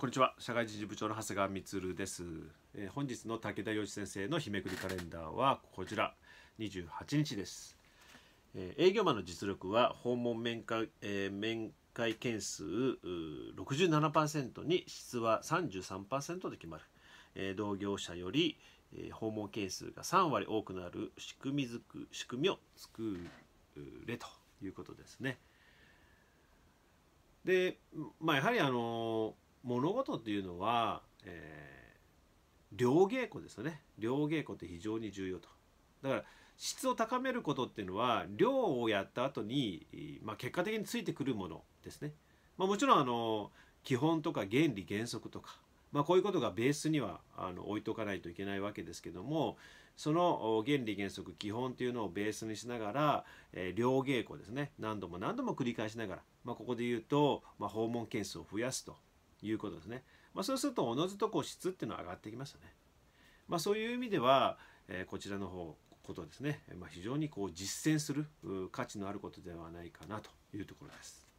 こんにちは社会人事部長の長谷川充です、えー、本日の武田洋一先生の日めくりカレンダーはこちら28日です、えー、営業マンの実力は訪問面会、えー、面会件数67%に質は33%で決まる、え同業者より、え訪問件数が3割多くなる仕組みづく仕組みを作れということですねでまあやはりあの物事っていうのは、えー、両稽古ですよね両稽古って非常に重要とだから質を高めることっていうのは量をやった後に、まあ、結果的についてくるものですね、まあ、もちろんあの基本とか原理原則とか、まあ、こういうことがベースにはあの置いとかないといけないわけですけどもその原理原則基本というのをベースにしながら、えー、両稽古ですね何度も何度も繰り返しながら、まあ、ここで言うと、まあ、訪問件数を増やすということですね。まあ、そうすると、おのずとこう質っていうのは上がってきますよね。まあ、そういう意味では、えこちらの方、ことですね、まあ、非常にこう実践する価値のあることではないかなというところです。